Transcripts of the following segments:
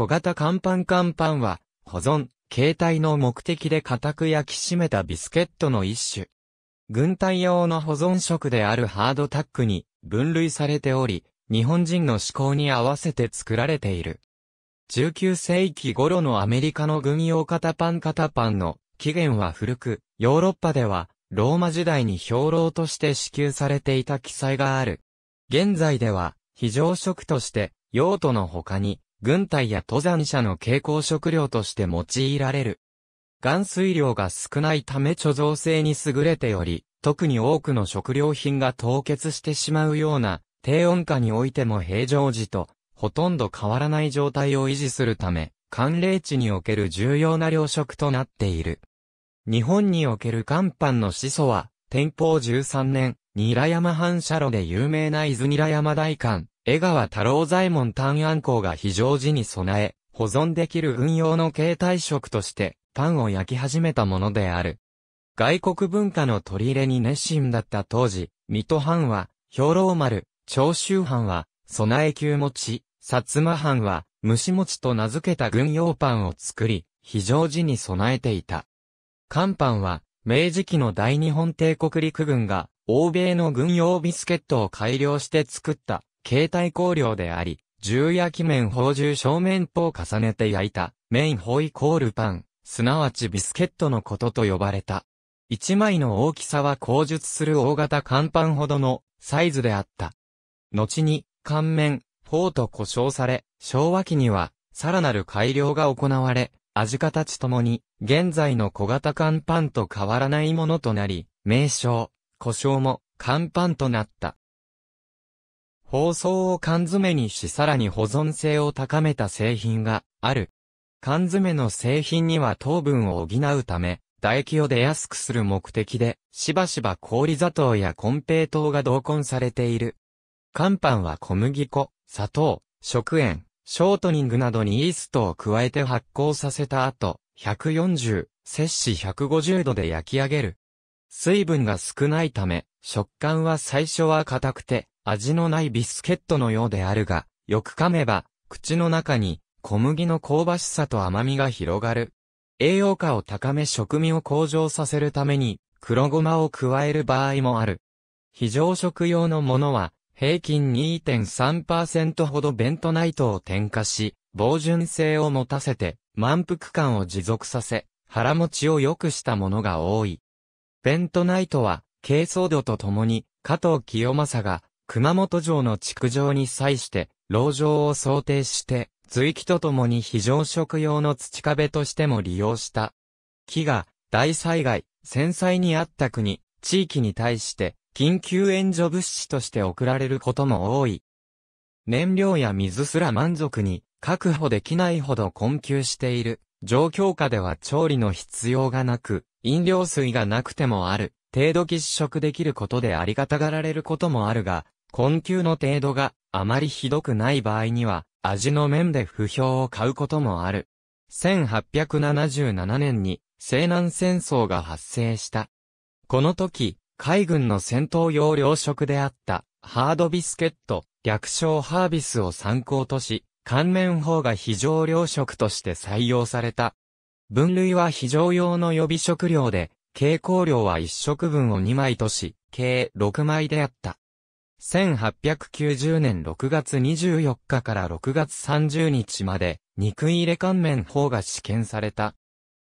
小型ンパンンパンは、保存、携帯の目的で固く焼き締めたビスケットの一種。軍隊用の保存食であるハードタックに分類されており、日本人の思考に合わせて作られている。19世紀頃のアメリカの軍用型パン型パンの起源は古く、ヨーロッパではローマ時代に兵糧として支給されていた記載がある。現在では非常食として用途の他に軍隊や登山者の蛍光食料として用いられる。含水量が少ないため貯蔵性に優れており、特に多くの食料品が凍結してしまうような低温下においても平常時とほとんど変わらない状態を維持するため、寒冷地における重要な糧食となっている。日本における寒パンの始祖は、天保13年、ニラ山反射炉で有名な伊豆ニラ山大館、江川太郎左衛門炭安港が非常時に備え、保存できる運用の形態食として、パンを焼き始めたものである。外国文化の取り入れに熱心だった当時、水戸藩は、兵糧丸、長州藩は、備え級餅、薩摩藩は、虫餅と名付けた軍用パンを作り、非常時に備えていた。乾パンは、明治期の大日本帝国陸軍が、欧米の軍用ビスケットを改良して作った、携帯香料であり、重焼き面包重正面包を重ねて焼いた、麺包イコールパン、すなわちビスケットのことと呼ばれた。一枚の大きさは口述する大型乾パンほどのサイズであった。後に、乾麺、フォーと呼称され、昭和期には、さらなる改良が行われ、味形ともに、現在の小型乾パンと変わらないものとなり、名称、呼称も、乾パンとなった。包装を缶詰にしさらに保存性を高めた製品がある。缶詰の製品には糖分を補うため、唾液を出やすくする目的で、しばしば氷砂糖や根平糖が同梱されている。乾パンは小麦粉、砂糖、食塩、ショートニングなどにイーストを加えて発酵させた後、140、摂氏150度で焼き上げる。水分が少ないため、食感は最初は硬くて、味のないビスケットのようであるが、よく噛めば、口の中に小麦の香ばしさと甘みが広がる。栄養価を高め食味を向上させるために黒ごまを加える場合もある。非常食用のものは平均2.3%ほどベントナイトを添加し、防純性を持たせて満腹感を持続させ、腹持ちを良くしたものが多い。ベントナイトは、軽装度とともに、加藤清正が、熊本城の築城に際して、牢城を想定して、随機とともに非常食用の土壁としても利用した。木が、大災害、戦災にあった国、地域に対して、緊急援助物資として送られることも多い。燃料や水すら満足に確保できないほど困窮している状況下では調理の必要がなく、飲料水がなくてもある程度喫食できることでありがたがられることもあるが、困窮の程度があまりひどくない場合には、味の面で不評を買うこともある。1877年に西南戦争が発生した。この時、海軍の戦闘用糧食であったハードビスケット、略称ハービスを参考とし、関連法が非常糧食として採用された。分類は非常用の予備食料で、蛍光量は1食分を2枚とし、計6枚であった。1890年6月24日から6月30日まで、肉入れ乾麺法が試験された。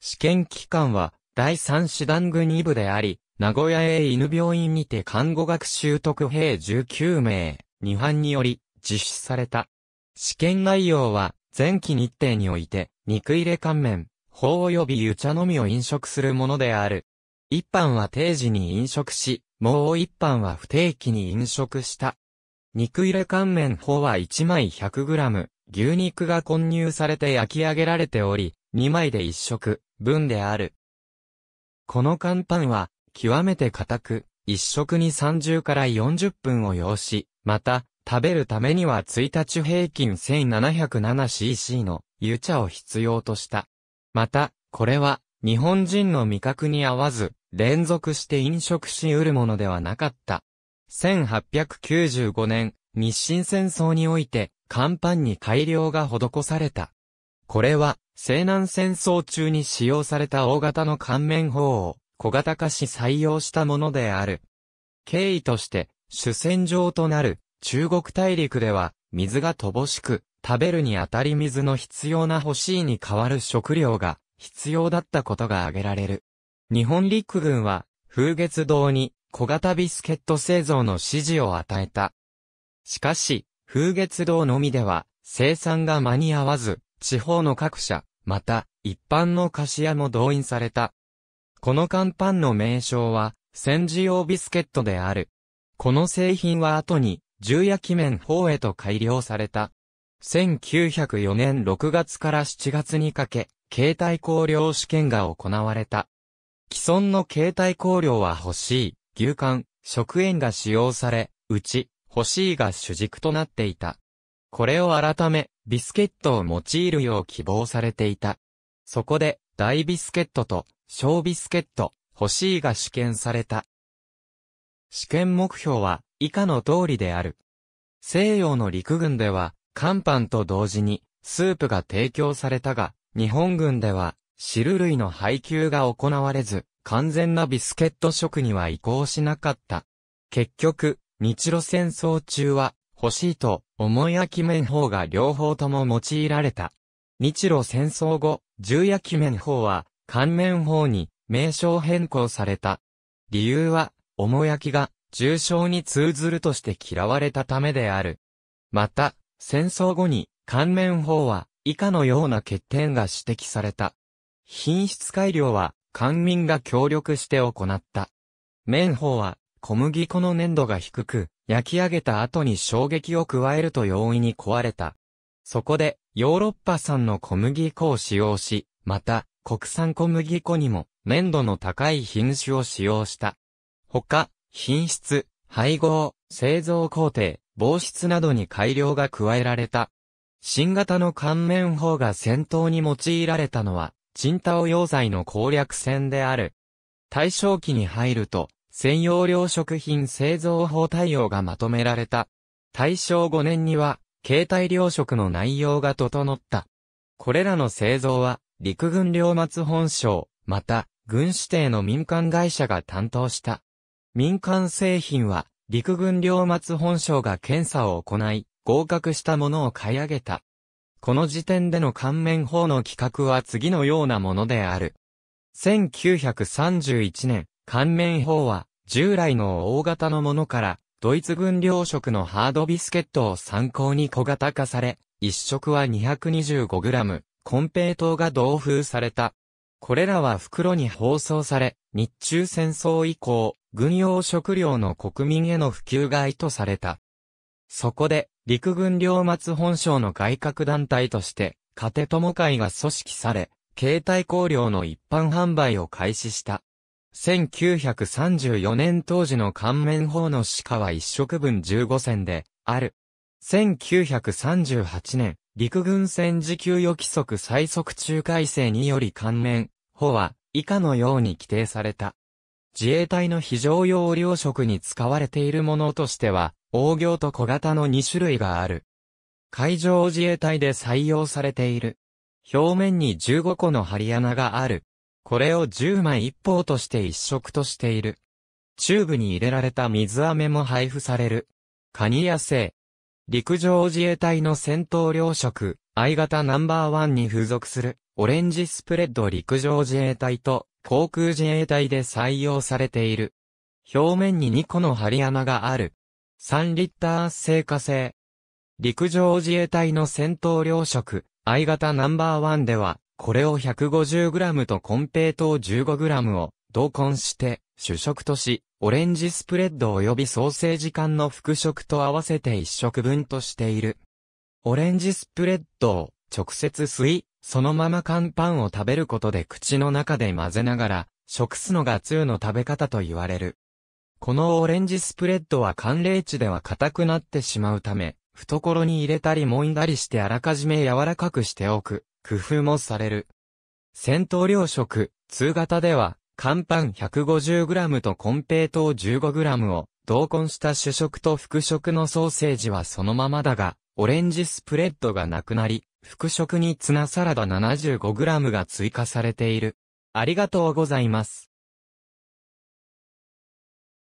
試験期間は、第3師団軍2部であり、名古屋へ犬病院にて看護学習特兵19名、2班により、実施された。試験内容は、前期日程において、肉入れ乾麺、法及び湯茶のみを飲食するものである。一班は定時に飲食し、もう一班は不定期に飲食した。肉入れ乾麺法は1枚 100g、牛肉が混入されて焼き上げられており、2枚で1食、分である。この乾パンは、極めて硬く、1食に30から40分を要し、また、食べるためには1日平均 1707cc の湯茶を必要とした。また、これは、日本人の味覚に合わず、連続して飲食し得るものではなかった。1895年、日清戦争において、乾板に改良が施された。これは、西南戦争中に使用された大型の乾麺砲を小型化し採用したものである。経緯として、主戦場となる中国大陸では、水が乏しく、食べるにあたり水の必要な欲しいに代わる食料が必要だったことが挙げられる。日本陸軍は、風月堂に小型ビスケット製造の指示を与えた。しかし、風月堂のみでは、生産が間に合わず、地方の各社、また、一般の菓子屋も動員された。この乾パンの名称は、戦時用ビスケットである。この製品は後に、重焼き麺方へと改良された。1904年6月から7月にかけ、携帯工量試験が行われた。既存の携帯香料は欲しい、牛肝、食塩が使用され、うち、欲しいが主軸となっていた。これを改め、ビスケットを用いるよう希望されていた。そこで、大ビスケットと小ビスケット、欲しいが試験された。試験目標は以下の通りである。西洋の陸軍では、乾パンと同時にスープが提供されたが、日本軍では汁類の配給が行われず、完全なビスケット食には移行しなかった。結局、日露戦争中は、欲しいと、思い焼き麺法が両方とも用いられた。日露戦争後、重焼き麺法は、乾麺法に、名称変更された。理由は、重焼きが、重症に通ずるとして嫌われたためである。また、戦争後に、乾麺法は、以下のような欠点が指摘された。品質改良は官民が協力して行った。麺法は小麦粉の粘度が低く、焼き上げた後に衝撃を加えると容易に壊れた。そこでヨーロッパ産の小麦粉を使用し、また国産小麦粉にも粘度の高い品種を使用した。他、品質、配合、製造工程、防湿などに改良が加えられた。新型の乾麺法が先頭に用いられたのは、チンタオ溶剤の攻略戦である。大正期に入ると、専用量食品製造法対応がまとめられた。大正5年には、携帯量食の内容が整った。これらの製造は、陸軍領末本省、また、軍指定の民間会社が担当した。民間製品は、陸軍領末本省が検査を行い、合格したものを買い上げた。この時点での関連法の規格は次のようなものである。1931年、関連法は、従来の大型のものから、ドイツ軍領食のハードビスケットを参考に小型化され、一食は 225g、イト糖が同封された。これらは袋に包装され、日中戦争以降、軍用食料の国民への普及が意図された。そこで、陸軍両松本省の外郭団体として、家庭友会が組織され、携帯工料の一般販売を開始した。1934年当時の関面法の鹿は一食分15銭で、ある。1938年、陸軍戦時給与規則最速中改正により関面法は、以下のように規定された。自衛隊の非常用糧食に使われているものとしては、大行と小型の2種類がある。海上自衛隊で採用されている。表面に15個の針穴がある。これを10枚一方として一色としている。チューブに入れられた水飴も配布される。カニ野生。陸上自衛隊の戦闘糧食、I 型ナンバーワンに付属する、オレンジスプレッド陸上自衛隊と、航空自衛隊で採用されている。表面に2個の針穴がある。3リッター製火製。陸上自衛隊の戦闘糧食、I 型ナンバーワンでは、これを 150g とコンペイト糖 15g を同梱して主食とし、オレンジスプレッド及びソーセージ缶の副食と合わせて1食分としている。オレンジスプレッドを直接吸い、そのまま乾パンを食べることで口の中で混ぜながら、食すのが通の食べ方と言われる。このオレンジスプレッドは寒冷地では硬くなってしまうため、懐に入れたり揉んだりしてあらかじめ柔らかくしておく、工夫もされる。戦闘量食、通型では、乾パン 150g とコンペイト糖 15g を、同梱した主食と副食のソーセージはそのままだが、オレンジスプレッドがなくなり、副食にツナサラダ 75g が追加されている。ありがとうございます。